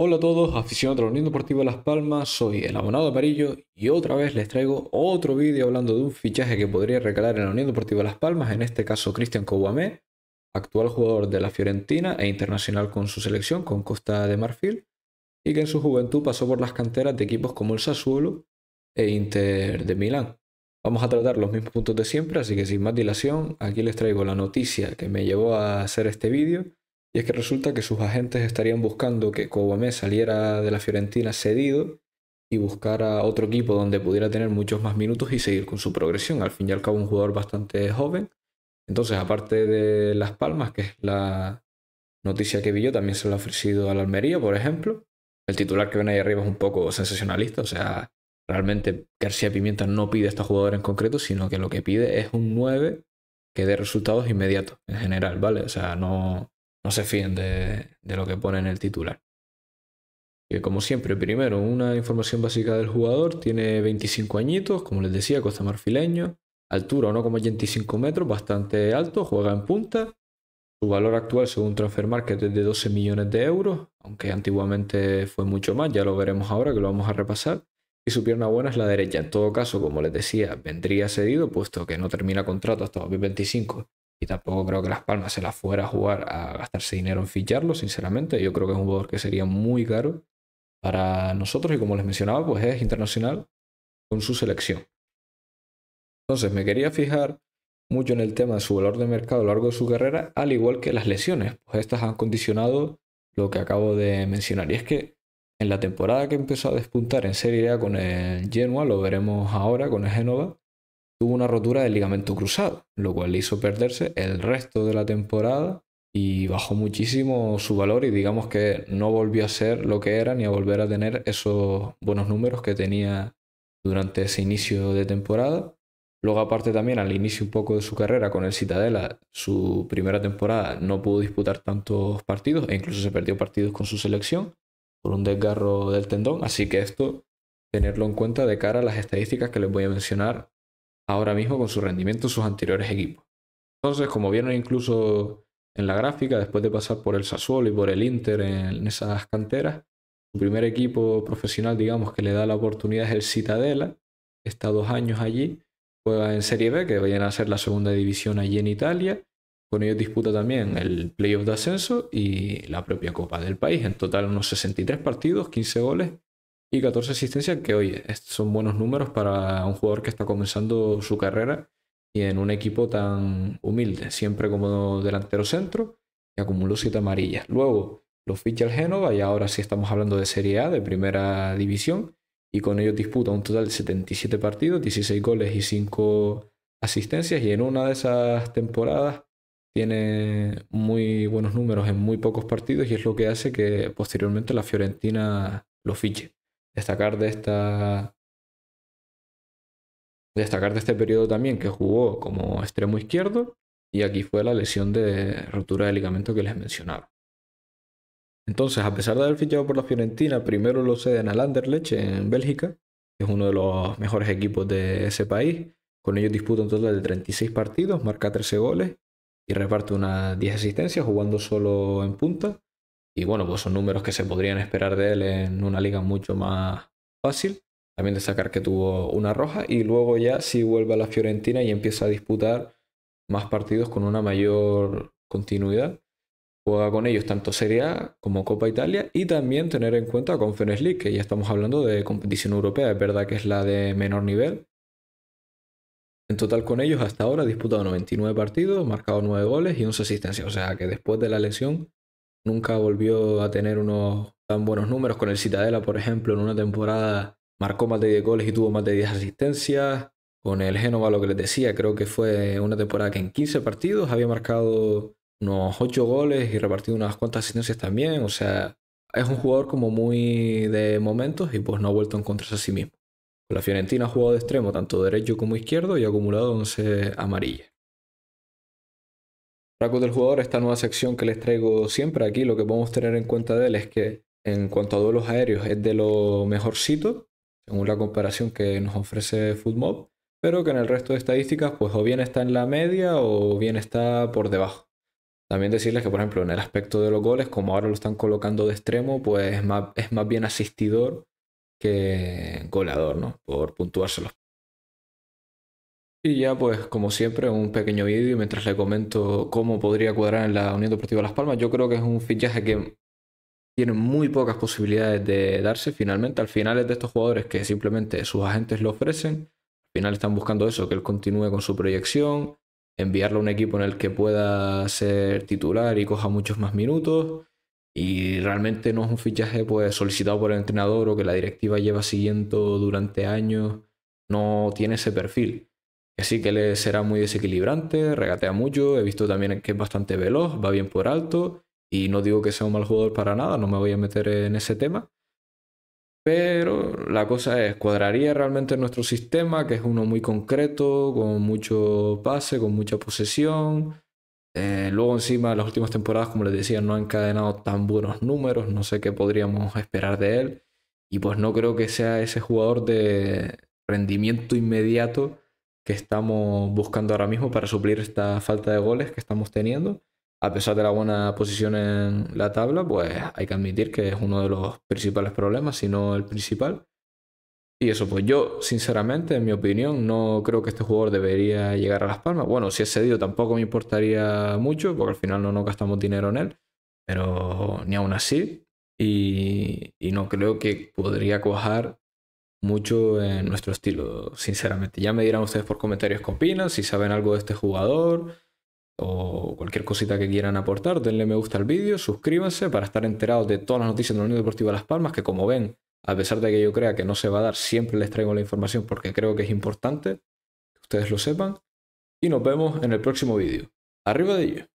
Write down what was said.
Hola a todos, aficionados a la Unión Deportiva Las Palmas, soy el abonado amarillo y otra vez les traigo otro vídeo hablando de un fichaje que podría recalar en la Unión Deportiva Las Palmas, en este caso Cristian Kouamé, actual jugador de la Fiorentina e internacional con su selección, con Costa de Marfil, y que en su juventud pasó por las canteras de equipos como el Sassuolo e Inter de Milán. Vamos a tratar los mismos puntos de siempre, así que sin más dilación, aquí les traigo la noticia que me llevó a hacer este vídeo y es que resulta que sus agentes estarían buscando que Kouamé saliera de la Fiorentina cedido y buscara otro equipo donde pudiera tener muchos más minutos y seguir con su progresión. Al fin y al cabo, un jugador bastante joven. Entonces, aparte de Las Palmas, que es la noticia que vi yo, también se lo ha ofrecido al Almería, por ejemplo. El titular que ven ahí arriba es un poco sensacionalista, o sea, realmente García Pimienta no pide a este jugador en concreto, sino que lo que pide es un 9 que dé resultados inmediatos en general, ¿vale? O sea, no, no se fíen de, lo que pone en el titular. Que como siempre, primero, una información básica del jugador, tiene 25 añitos, como les decía, costa marfileño, altura 1,85 metros, bastante alto, juega en punta, su valor actual según Transfer Market es de 12 millones de euros, aunque antiguamente fue mucho más, ya lo veremos ahora que lo vamos a repasar. Y su pierna buena es la derecha. En todo caso, como les decía, vendría cedido, puesto que no termina contrato hasta 2025 y tampoco creo que Las Palmas se la fuera a jugar a gastarse dinero en ficharlo, sinceramente. Yo creo que es un jugador que sería muy caro para nosotros y como les mencionaba, pues es internacional con su selección. Entonces me quería fijar mucho en el tema de su valor de mercado a lo largo de su carrera, al igual que las lesiones, pues estas han condicionado lo que acabo de mencionar. Y es que en la temporada que empezó a despuntar en Serie A con el Genoa, lo veremos ahora con el Genova, tuvo una rotura del ligamento cruzado, lo cual le hizo perderse el resto de la temporada y bajó muchísimo su valor y digamos que no volvió a ser lo que era ni a volver a tener esos buenos números que tenía durante ese inicio de temporada. Luego aparte también al inicio un poco de su carrera con el Citadela, su primera temporada no pudo disputar tantos partidos e incluso se perdió partidos con su selección por un desgarro del tendón, así que esto tenerlo en cuenta de cara a las estadísticas que les voy a mencionar ahora mismo con su rendimiento sus anteriores equipos. Entonces, como vieron incluso en la gráfica, después de pasar por el Sassuolo y por el Inter en esas canteras, su primer equipo profesional, digamos, que le da la oportunidad es el Citadela, está dos años allí, juega en Serie B, que vayan a ser la segunda división allí en Italia, con ellos disputa también el playoff de ascenso y la propia Copa del país. En total unos 63 partidos, 15 goles y 14 asistencias, que oye, son buenos números para un jugador que está comenzando su carrera y en un equipo tan humilde, siempre como delantero centro, y acumuló 7 amarillas. Luego lo ficha el Génova y ahora sí estamos hablando de Serie A, de primera división, y con ello disputa un total de 77 partidos, 16 goles y 5 asistencias, y en una de esas temporadas tiene muy buenos números en muy pocos partidos y es lo que hace que posteriormente la Fiorentina lo fiche destacar de esta. Destacar de este periodo también que jugó como extremo izquierdo y aquí fue la lesión de rotura de ligamento que les mencionaba. Entonces, a pesar de haber fichado por la Fiorentina, primero lo ceden al Anderlecht en Bélgica, que es uno de los mejores equipos de ese país. Con ellos disputa un total de 36 partidos, marca 13 goles y reparte unas 10 asistencias jugando solo en punta. Y bueno, pues son números que se podrían esperar de él en una liga mucho más fácil. También sacar que tuvo una roja y luego ya si vuelve a la Fiorentina y empieza a disputar más partidos con una mayor continuidad. Juega con ellos tanto Serie A como Copa Italia y también tener en cuenta Conference League, que ya estamos hablando de competición europea, es verdad que es la de menor nivel. En total con ellos hasta ahora ha disputado 99 partidos, marcado 9 goles y 11 asistencias, o sea que después de la lesión nunca volvió a tener unos tan buenos números. Con el Citadela, por ejemplo, en una temporada marcó más de 10 goles y tuvo más de 10 asistencias. Con el Génova, lo que les decía, creo que fue una temporada que en 15 partidos había marcado unos 8 goles y repartido unas cuantas asistencias también. O sea, es un jugador como muy de momentos y pues no ha vuelto a encontrarse a sí mismo. la Fiorentina ha jugado de extremo, tanto derecho como izquierdo, y ha acumulado 11 amarillas. Rasgos del jugador, esta nueva sección que les traigo siempre aquí, lo que podemos tener en cuenta de él es que en cuanto a duelos aéreos es de lo mejorcito, según la comparación que nos ofrece FootMob, pero que en el resto de estadísticas pues o bien está en la media o bien está por debajo. También decirles que por ejemplo en el aspecto de los goles, como ahora lo están colocando de extremo, pues es más, es más bien asistidor que goleador, ¿no? Por puntuárselos. Y ya, pues, como siempre, un pequeño vídeo mientras le comento cómo podría cuadrar en la Unión Deportiva Las Palmas. Yo creo que es un fichaje que tiene muy pocas posibilidades de darse finalmente. Al final es de estos jugadores que simplemente sus agentes lo ofrecen. Al final están buscando eso, que él continúe con su proyección, enviarlo a un equipo en el que pueda ser titular y coja muchos más minutos. Y realmente no es un fichaje pues, solicitado por el entrenador o que la directiva lleva siguiendo durante años. No tiene ese perfil que sí que le será muy desequilibrante, regatea mucho, he visto también que es bastante veloz, va bien por alto y no digo que sea un mal jugador para nada, no me voy a meter en ese tema. Pero la cosa es, ¿cuadraría realmente nuestro sistema, que es uno muy concreto, con mucho pase, con mucha posesión? Eh, luego encima, las últimas temporadas, como les decía, no ha encadenado tan buenos números, no sé qué podríamos esperar de él. Y pues no creo que sea ese jugador de rendimiento inmediato que estamos buscando ahora mismo para suplir esta falta de goles que estamos teniendo. A pesar de la buena posición en la tabla, pues hay que admitir que es uno de los principales problemas, si no el principal. Y eso, pues yo, sinceramente, en mi opinión, no creo que este jugador debería llegar a Las Palmas. Bueno, si es cedido tampoco me importaría mucho, porque al final no nos gastamos dinero en él, pero ni aún así. Y, no creo que podría cuajar, mucho en nuestro estilo, sinceramente. Ya me dirán ustedes por comentarios qué opinan, si saben algo de este jugador o cualquier cosita que quieran aportar, denle me gusta al vídeo, suscríbanse para estar enterados de todas las noticias de la Unión Deportiva Las Palmas, que como ven, a pesar de que yo crea que no se va a dar, siempre les traigo la información porque creo que es importante que ustedes lo sepan. Y nos vemos en el próximo vídeo. Arriba de ello.